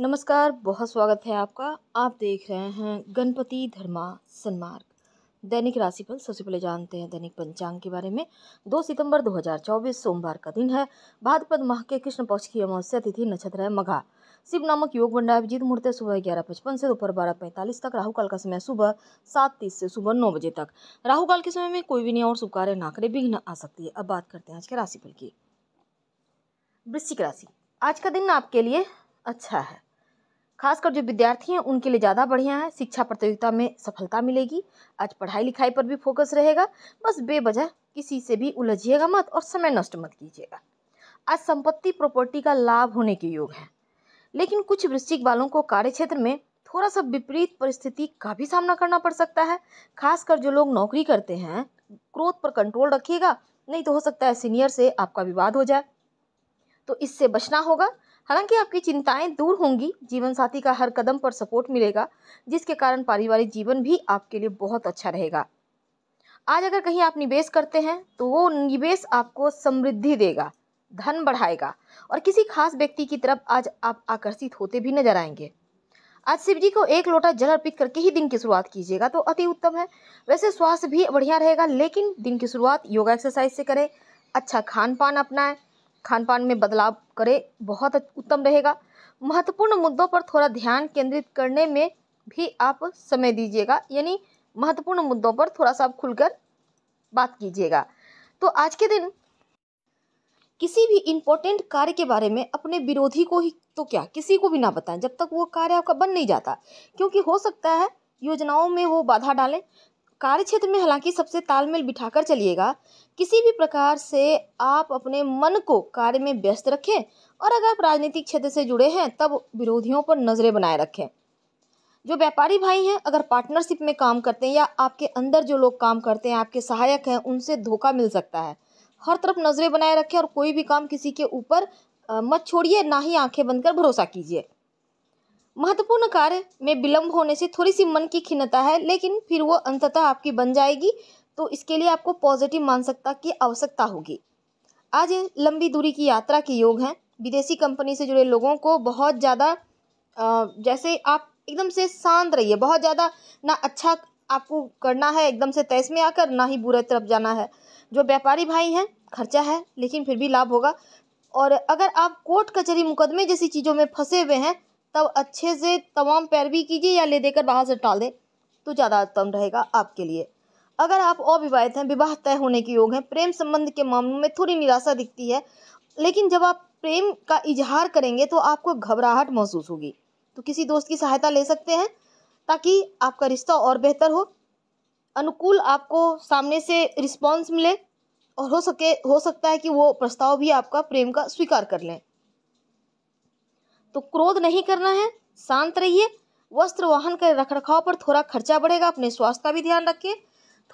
नमस्कार बहुत स्वागत है आपका आप देख रहे हैं गणपति धर्मा सन्मार्ग दैनिक राशिफल सबसे पहले जानते हैं दैनिक पंचांग के बारे में 2 सितंबर 2024 सोमवार का दिन है भाद्रपद माह के कृष्ण पक्ष की अमावस्या तिथि नक्षत्र है मघा शिव नामक योग बंडा अभिजीत मुहूर्त सुबह ग्यारह पचपन से दोपहर बारह पैंतालीस तक राहु काल का समय सुबह सात तीस से सुबह नौ बजे तक राहु काल के समय में कोई भी नहीं और शुभ कार्य ना करे विघ्न आ सकती है अब बात करते हैं आज के राशिफल की वृश्चिक राशि आज का दिन आपके लिए अच्छा है खासकर जो विद्यार्थी हैं उनके लिए ज़्यादा बढ़िया है शिक्षा प्रतियोगिता में सफलता मिलेगी आज पढ़ाई लिखाई पर भी फोकस रहेगा बस बेवजह किसी से भी उलझिएगा मत और समय नष्ट मत कीजिएगा आज संपत्ति प्रॉपर्टी का लाभ होने के योग है लेकिन कुछ वृश्चिक वालों को कार्य क्षेत्र में थोड़ा सा विपरीत परिस्थिति का भी सामना करना पड़ सकता है खासकर जो लोग नौकरी करते हैं क्रोध पर कंट्रोल रखिएगा नहीं तो हो सकता है सीनियर से आपका विवाद हो जाए तो इससे बचना होगा हालांकि आपकी चिंताएं दूर होंगी जीवन साथी का हर कदम पर सपोर्ट मिलेगा जिसके कारण पारिवारिक जीवन भी आपके लिए बहुत अच्छा रहेगा आज अगर कहीं आप निवेश करते हैं तो वो निवेश आपको समृद्धि देगा धन बढ़ाएगा और किसी खास व्यक्ति की तरफ आज आप आकर्षित होते भी नजर आएंगे आज शिव जी को एक लोटा जल अर्पित करके ही दिन की शुरुआत कीजिएगा तो अति उत्तम है वैसे स्वास्थ्य भी बढ़िया रहेगा लेकिन दिन की शुरुआत योगा एक्सरसाइज से करें अच्छा खान पान अपनाएं खान पान में बदलाव करें बहुत उत्तम रहेगा महत्वपूर्ण मुद्दों पर थोड़ा ध्यान केंद्रित करने में भी आप समय दीजिएगा यानी महत्वपूर्ण मुद्दों पर थोड़ा सा खुलकर बात कीजिएगा तो आज के दिन किसी भी इम्पोर्टेंट कार्य के बारे में अपने विरोधी को ही तो क्या किसी को भी ना बताएं जब तक वो कार्य आपका बन नहीं जाता क्योंकि हो सकता है योजनाओं में वो बाधा डालें कार्य क्षेत्र में हालांकि सबसे तालमेल बिठाकर चलिएगा किसी भी प्रकार से आप अपने मन को कार्य में व्यस्त रखें और अगर आप राजनीतिक क्षेत्र से जुड़े हैं तब विरोधियों पर नज़रें बनाए रखें जो व्यापारी भाई हैं अगर पार्टनरशिप में काम करते हैं या आपके अंदर जो लोग काम करते हैं आपके सहायक हैं उनसे धोखा मिल सकता है हर तरफ नज़रें बनाए रखें और कोई भी काम किसी के ऊपर मत छोड़िए ना ही आंखें बंद कर भरोसा कीजिए महत्वपूर्ण कार्य में विलम्ब होने से थोड़ी सी मन की खिन्नता है लेकिन फिर वो अंततः आपकी बन जाएगी तो इसके लिए आपको पॉजिटिव मानसिकता की आवश्यकता होगी आज लंबी दूरी की यात्रा के योग हैं विदेशी कंपनी से जुड़े लोगों को बहुत ज़्यादा जैसे आप एकदम से शांत रहिए बहुत ज़्यादा ना अच्छा आपको करना है एकदम से तेज में आकर ना ही बुरे तरफ जाना है जो व्यापारी भाई हैं खर्चा है लेकिन फिर भी लाभ होगा और अगर आप कोर्ट कचहरी मुकदमे जैसी चीज़ों में फंसे हुए हैं तब अच्छे से तमाम पैरवी कीजिए या ले देकर बाहर से टाल दें तो ज़्यादा उत्तम रहेगा आपके लिए अगर आप अविवाहित हैं विवाह तय होने के योग हैं प्रेम संबंध के मामलों में थोड़ी निराशा दिखती है लेकिन जब आप प्रेम का इजहार करेंगे तो आपको घबराहट महसूस होगी तो किसी दोस्त की सहायता ले सकते हैं ताकि आपका रिश्ता और बेहतर हो अनुकूल आपको सामने से रिस्पॉन्स मिले और हो सके हो सकता है कि वो प्रस्ताव भी आपका प्रेम का स्वीकार कर लें तो क्रोध नहीं करना है शांत रहिए वस्त्र वाहन के रख रखाव पर थोड़ा खर्चा बढ़ेगा अपने स्वास्थ्य का भी ध्यान रखें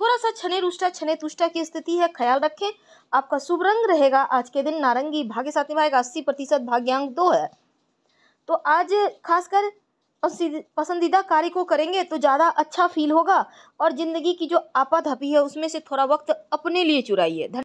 थोड़ा सा छने रुष्टा छने तुष्टा की स्थिति है ख्याल रखें आपका शुभ रंग रहेगा आज के दिन नारंगी भाग्य साथ निभाएगा अस्सी प्रतिशत भाग्यांक दो है तो आज खासकर पसंदीदा कार्य को करेंगे तो ज़्यादा अच्छा फील होगा और ज़िंदगी की जो आपाधापी है उसमें से थोड़ा वक्त अपने लिए चुराइए